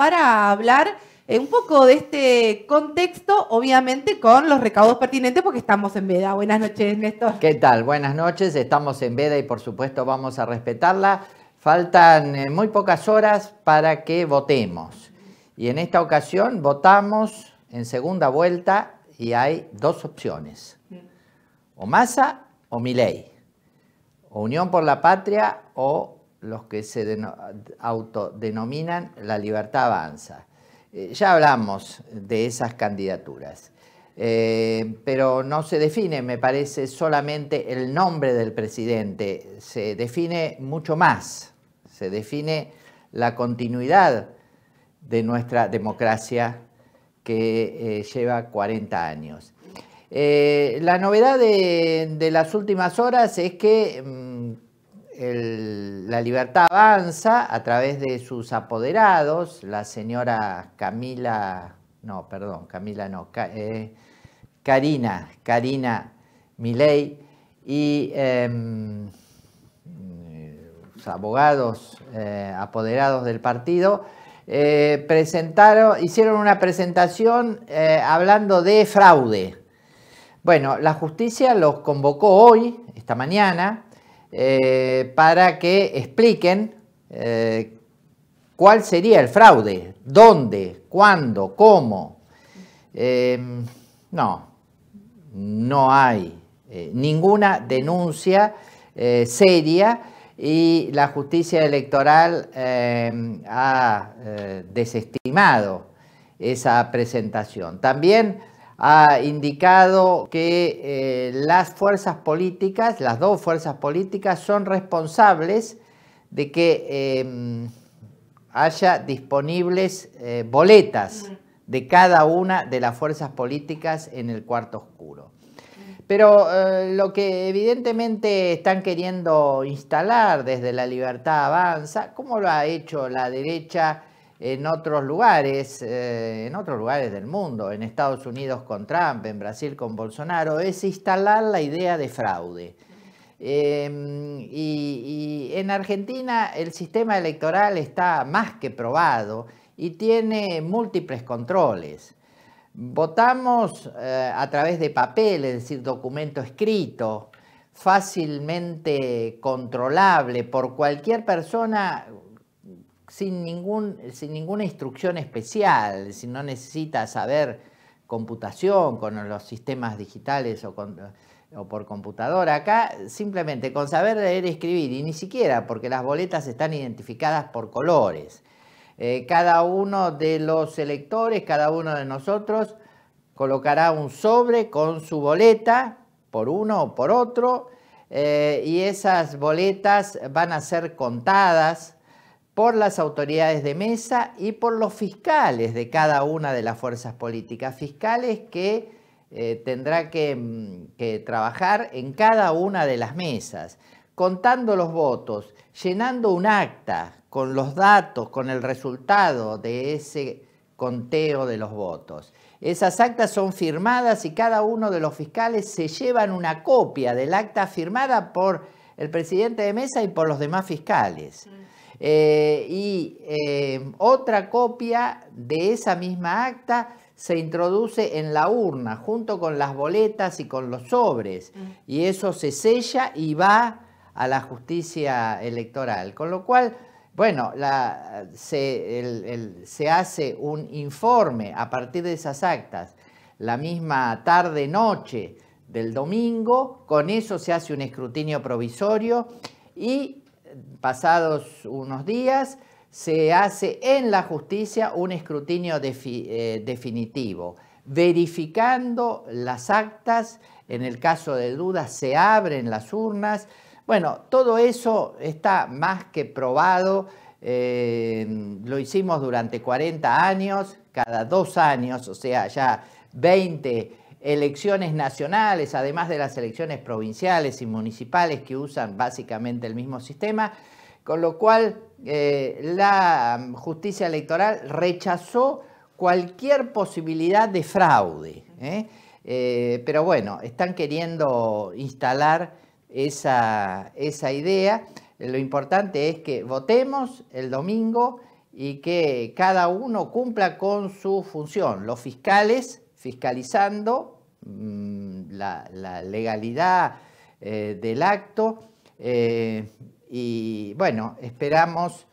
para hablar eh, un poco de este contexto, obviamente con los recaudos pertinentes, porque estamos en veda. Buenas noches, Néstor. ¿Qué tal? Buenas noches, estamos en veda y por supuesto vamos a respetarla. Faltan eh, muy pocas horas para que votemos. Y en esta ocasión votamos en segunda vuelta y hay dos opciones. O masa o Milei. O Unión por la Patria o los que se autodenominan la libertad avanza. Eh, ya hablamos de esas candidaturas, eh, pero no se define, me parece, solamente el nombre del presidente, se define mucho más, se define la continuidad de nuestra democracia que eh, lleva 40 años. la novedad de, las últimas horas es que mm, la libertad avanza a través de sus apoderados, la señora Camila, no, perdón, Camila no, eh, Karina, Karina Milei y em, los abogados eh, apoderados del partido eh, presentaron, hicieron una presentación hablando de fraude. Bueno, la justicia los convocó hoy, esta mañana, eh, para que expliquen eh, cuál sería el fraude, dónde, cuándo, cómo. Em, no, no hay eh, ninguna denuncia seria y la justicia electoral em, ha desestimado esa presentación. También ha indicado que eh, las fuerzas políticas, las dos fuerzas políticas, son responsables de que em, haya disponibles eh, boletas de cada una de las fuerzas políticas en el cuarto oscuro. Pero eh, lo que evidentemente están queriendo instalar desde la libertad avanza, ¿cómo lo ha hecho la derecha, en otros lugares, eh, en otros lugares del mundo, en Estados Unidos con Trump, en Brasil con Bolsonaro, es instalar la idea de fraude. Em, y, en Argentina el sistema electoral está más que probado y tiene múltiples controles. Votamos eh, a través de papel, es decir, documento escrito, fácilmente controlable por cualquier persona sin, ninguna instrucción especial, si no necesita saber computación con los sistemas digitales o, por computadora. Acá simplemente con saber leer y escribir, y ni siquiera porque las boletas están identificadas por colores. Eh, cada uno de los electores, cada uno de nosotros, colocará un sobre con su boleta, por uno o por otro, eh, y esas boletas van a ser contadas por las autoridades de mesa y por los fiscales de cada una de las fuerzas políticas, fiscales que eh, tendrá que, mm, que trabajar en cada una de las mesas, contando los votos, llenando un acta con los datos, con el resultado de ese conteo de los votos. Esas actas son firmadas y cada uno de los fiscales se llevan una copia del acta firmada por el presidente de mesa y por los demás fiscales. Eh, y em, otra copia de esa misma acta se introduce en la urna junto con las boletas y con los sobres mm. y eso se sella y va a la justicia electoral. Con lo cual, bueno, se, se hace un informe a partir de esas actas la misma tarde-noche del domingo, con eso se hace un escrutinio provisorio y pasados unos días, se hace en la justicia un escrutinio eh, definitivo, verificando las actas, en el caso de dudas se abren las urnas. Bueno, todo eso está más que probado, eh, lo hicimos durante 40 años, cada dos años, o sea, ya 20 elecciones nacionales, además de las elecciones provinciales y municipales que usan básicamente el mismo sistema, con lo cual eh, la um, justicia electoral rechazó cualquier posibilidad de fraude. ¿eh? Eh, pero bueno, están queriendo instalar esa, esa idea. Lo importante es que votemos el domingo y que cada uno cumpla con su función. Los fiscales fiscalizando mm, la, legalidad eh, del acto eh, y bueno, esperamos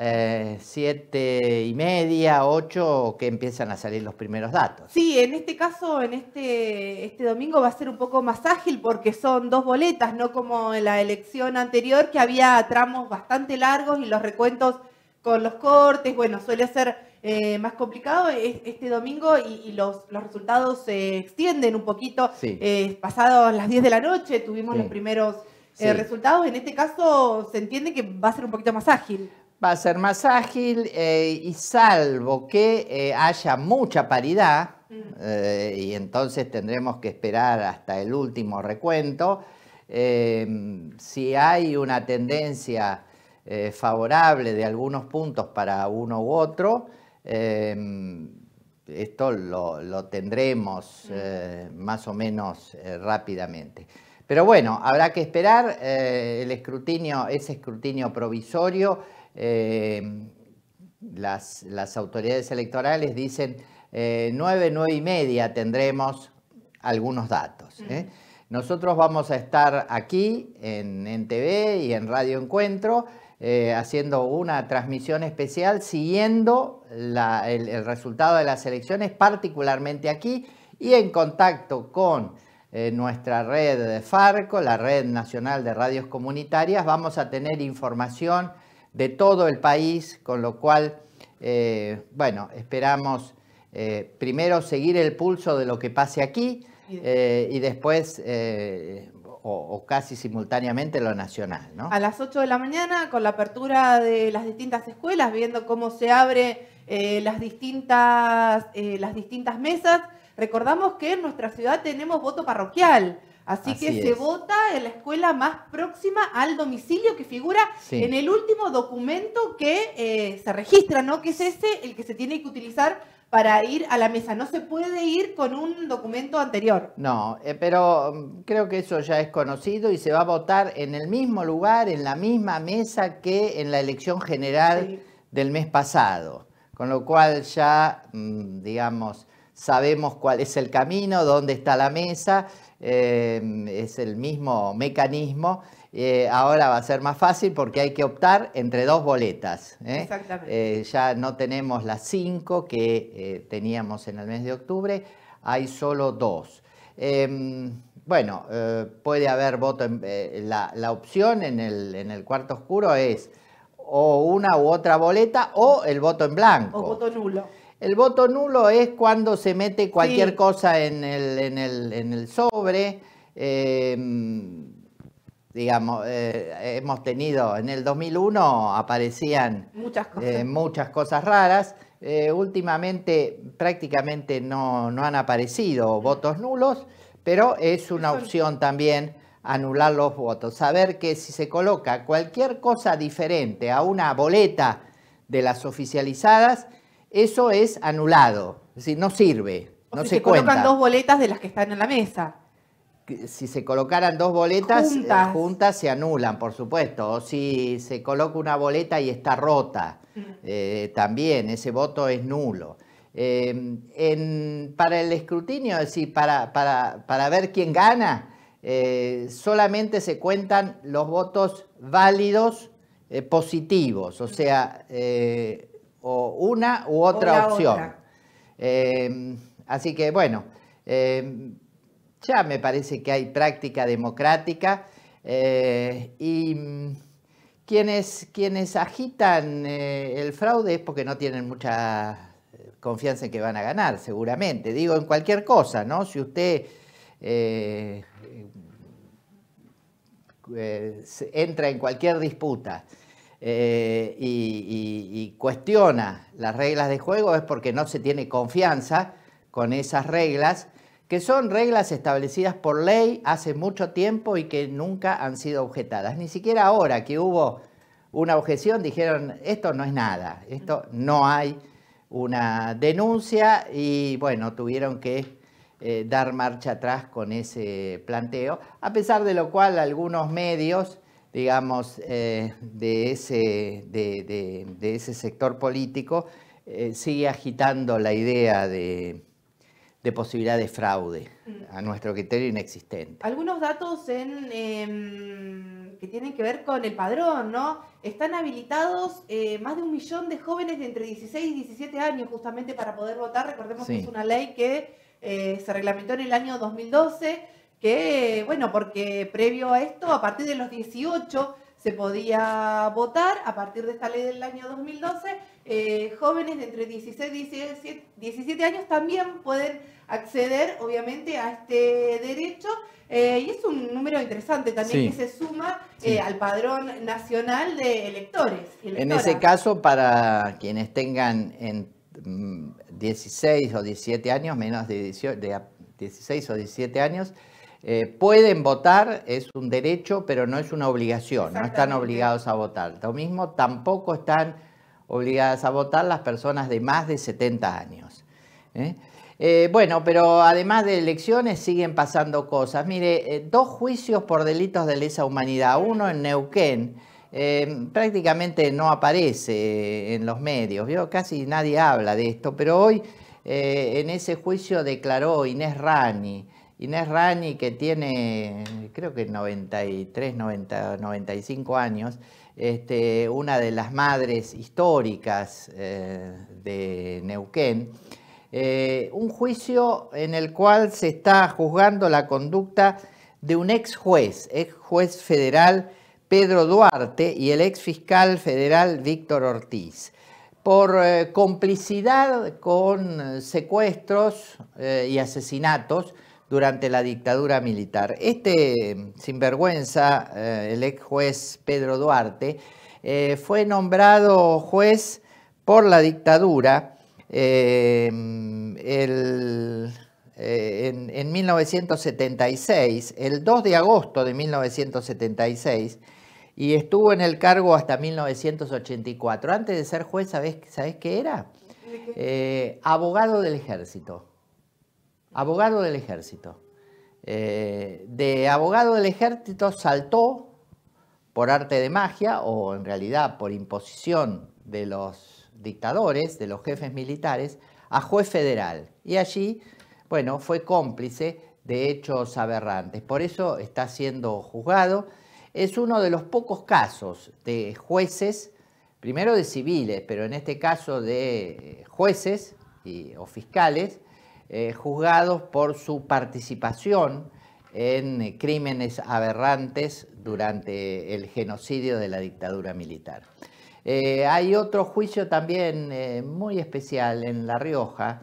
eh, siete y media, ocho, que empiezan a salir los primeros datos. Sí, en este caso, en este, este domingo va a ser un poco más ágil porque son dos boletas, no como en la elección anterior que había tramos bastante largos y los recuentos con los cortes, bueno, suele ser eh, más complicado es este domingo y, los, resultados se extienden un poquito. Eh, Pasado las 10 de la noche tuvimos los primeros eh, resultados. En este caso se entiende que va a ser un poquito más ágil. Va a ser más ágil y salvo que haya mucha paridad, mm. y entonces tendremos que esperar hasta el último recuento, si hay una tendencia favorable de algunos puntos para uno u otro, Em, esto lo, tendremos mm. eh, más o menos eh, rápidamente. Pero bueno, habrá que esperar eh, el escrutinio, ese escrutinio provisorio. Em, las, autoridades electorales dicen nueve, nueve y media tendremos algunos datos. Mm. Nosotros vamos a estar aquí en, en TV y en Radio Encuentro haciendo una transmisión especial siguiendo el, resultado de las elecciones, particularmente aquí y en contacto con eh, nuestra red de FARCO, la Red Nacional de Radios Comunitarias, vamos a tener información de todo el país, con lo cual, eh, bueno, esperamos eh, primero seguir el pulso de lo que pase aquí y después o, casi simultáneamente lo nacional. A las 8 de la mañana, con la apertura de las distintas escuelas, viendo cómo se abre eh, las, distintas, eh, las distintas mesas. Recordamos que en nuestra ciudad tenemos voto parroquial. Así, que se vota en la escuela más próxima al domicilio que figura en el último documento que eh, se registra, ¿no? Que es ese el que se tiene que utilizar para ir a la mesa. No se puede ir con un documento anterior. No, pero mm, creo que eso ya es conocido y se va a votar en el mismo lugar, en la misma mesa que en la elección general del mes pasado. Con lo cual ya, mm, digamos, sabemos cuál es el camino, dónde está la mesa, eh, es el mismo mecanismo. Eh, ahora va a ser más fácil porque hay que optar entre dos boletas. ¿eh? Exactamente. ya no tenemos las cinco que teníamos en el mes de octubre, hay solo dos. Em, bueno, puede haber voto, la, opción en el cuarto oscuro es o una u otra boleta o el voto en blanco. O voto nulo. El voto nulo es cuando se mete cualquier cosa en el, sobre. Em, digamos, eh, hemos tenido en el 2001 aparecían muchas eh, cosas, muchas cosas raras. Eh, últimamente prácticamente no, no han aparecido votos nulos, pero es una opción también anular los votos. Saber que si se coloca cualquier cosa diferente a una boleta de las oficializadas, eso es anulado, es decir, no sirve, no si se, colocan dos boletas de las que están en la mesa. Si se colocaran dos boletas eh, juntas. juntas se anulan, por supuesto. O si se coloca una boleta y está rota, mm. eh, también ese voto es nulo. Eh, para el escrutinio, es decir, para, para, para ver quién gana, eh, solamente se cuentan los votos válidos eh, positivos, o sea, eh, o una u otra opción. así que bueno, ya me parece que hay práctica democrática y mm, quienes, quienes agitan el fraude es porque no tienen mucha confianza en que van a ganar, seguramente. Digo, en cualquier cosa, ¿no? Si usted eh, eh, entra en cualquier disputa eh, y, cuestiona las reglas de juego es porque no se tiene confianza con esas reglas, que son reglas establecidas por ley hace mucho tiempo y que nunca han sido objetadas. Ni siquiera ahora que hubo una objeción dijeron, esto no es nada, esto no hay una denuncia y bueno, tuvieron que eh, dar marcha atrás con ese planteo, a pesar de lo cual algunos medios, digamos, eh, de, ese, de, ese sector político eh, sigue agitando la idea de, posibilidad de fraude, mm. a nuestro criterio inexistente. Algunos datos em, que tienen que ver con el padrón, ¿no? Están habilitados más de un millón de jóvenes de entre 16 y 17 años justamente para poder votar. Recordemos que es una ley que eh, se reglamentó en el año 2012, que, bueno, porque previo a esto, a partir de los 18 se podía votar, a partir de esta ley del año 2012, eh, jóvenes de entre 16 y 17, años también pueden acceder, obviamente, a este derecho. Eh, y es un número interesante también que se suma al padrón nacional de electores. En ese caso, para quienes tengan en, 16 o 17 años, menos de, 16 o 17 años, eh, pueden votar, es un derecho, pero no es una obligación, no están obligados a votar. Lo mismo tampoco están obligadas a votar las personas de más de 70 años. ¿eh? Eh, bueno, pero además de elecciones siguen pasando cosas. Mire, dos juicios por delitos de lesa humanidad, uno en Neuquén Em, prácticamente no aparece en los medios, casi nadie habla de esto, pero hoy eh, en ese juicio declaró Inés Rani, Inés Rani que tiene creo que 93, 95 años, este, una de las madres históricas eh, de Neuquén, eh, un juicio en el cual se está juzgando la conducta de un ex juez, ex juez federal Pedro Duarte y el ex fiscal federal Víctor Ortiz por eh, complicidad con eh, secuestros eh, y asesinatos durante la dictadura militar. Este mm, sinvergüenza, el ex juez Pedro Duarte, fue nombrado juez por la dictadura mm, en 1976, el 2 de agosto de 1976, y estuvo en el cargo hasta 1984. Antes de ser juez, ¿sabés, qué era? Eh, abogado del ejército. Abogado del ejército. Eh, de abogado del ejército saltó por arte de magia o en realidad por imposición de los dictadores, de los jefes militares, a juez federal. Y allí, bueno, fue cómplice de hechos aberrantes. Por eso está siendo juzgado es uno de los pocos casos de jueces, primero de civiles, pero en este caso de eh, jueces y, o fiscales, eh, juzgados por su participación en crímenes aberrantes durante el genocidio de la dictadura militar. Eh, hay otro juicio también muy especial en La Rioja.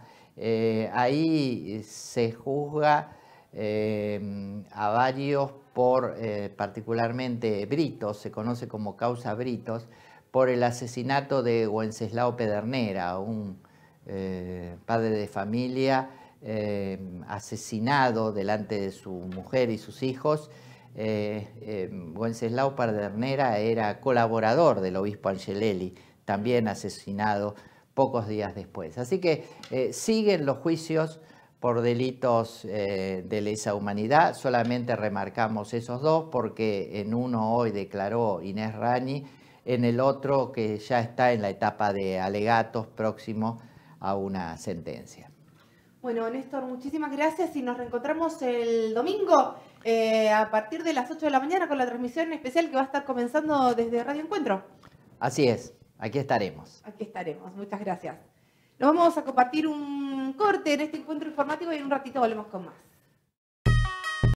ahí se juzga a varios por eh, particularmente Britos, se conoce como causa Britos, por el asesinato de Wenceslao Pedernera, un eh, padre de familia eh, asesinado delante de su mujer y sus hijos. Wenceslao Pedernera era colaborador del obispo Angelelli, también asesinado pocos días después. Así que siguen los juicios por delitos eh, de lesa humanidad. Solamente remarcamos esos dos porque en uno hoy declaró Inés Rani, en el otro que ya está en la etapa de alegatos próximo a una sentencia. Bueno, Néstor, muchísimas gracias y nos reencontramos el domingo eh, a partir de las 8 de la mañana con la transmisión especial que va a estar comenzando desde Radio Encuentro. Así es, aquí estaremos. Aquí estaremos, muchas gracias. Nos vamos a compartir un corte en este encuentro informático y en un ratito volvemos con más.